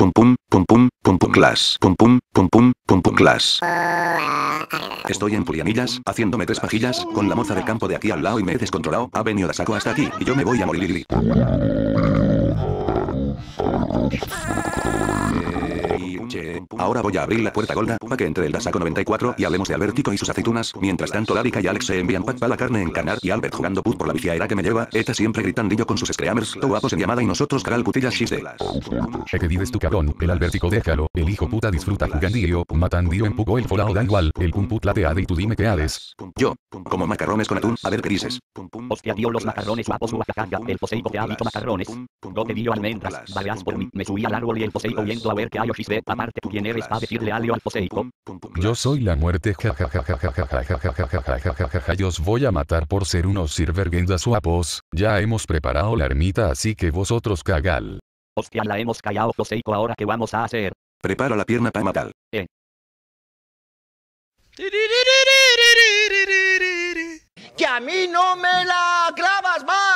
pum pum, pum pum, pum pum class, pum pum, pum pum, pum pum Estoy en Pulianillas, haciéndome tres pajillas, con la moza de campo de aquí al lado y me he descontrolado, ha venido la saco hasta aquí, y yo me voy a morir ahora voy a abrir la puerta golda, para que entre el Dasaco 94 y hablemos de Albertico y sus aceitunas, mientras tanto Larica y Alex se envían pack para la carne en Canar y Albert jugando put por la era que me lleva, Eta siempre gritandillo con sus screamers, todo guapos en llamada y nosotros cutillas chiste shiste. ¿Qué dices tú cabrón? El Albertico déjalo, el hijo puta disfruta jugandillo, matandillo en pugo el folao da igual, el pum put lateade y tú dime qué haces. Yo, como macarrones con atún, a ver qué dices. Hostia tío los macarrones guapos guajajaja, el poseico te ha dicho macarrones. te dio almendras, valeas por mí, me subí al árbol y el poseico viendo a ver qué hay o Marte, ¿tú quién eres para decirle algo al Poseidón? Yo soy la muerte, yo os voy a matar por ser unos sirvergendas guapos, ya hemos preparado la ermita así que vosotros cagal. Hostia, la hemos callado, Poseico, ahora qué vamos a hacer. Prepara la pierna para matar. Eh. ¡Que a mí no me la clavas más!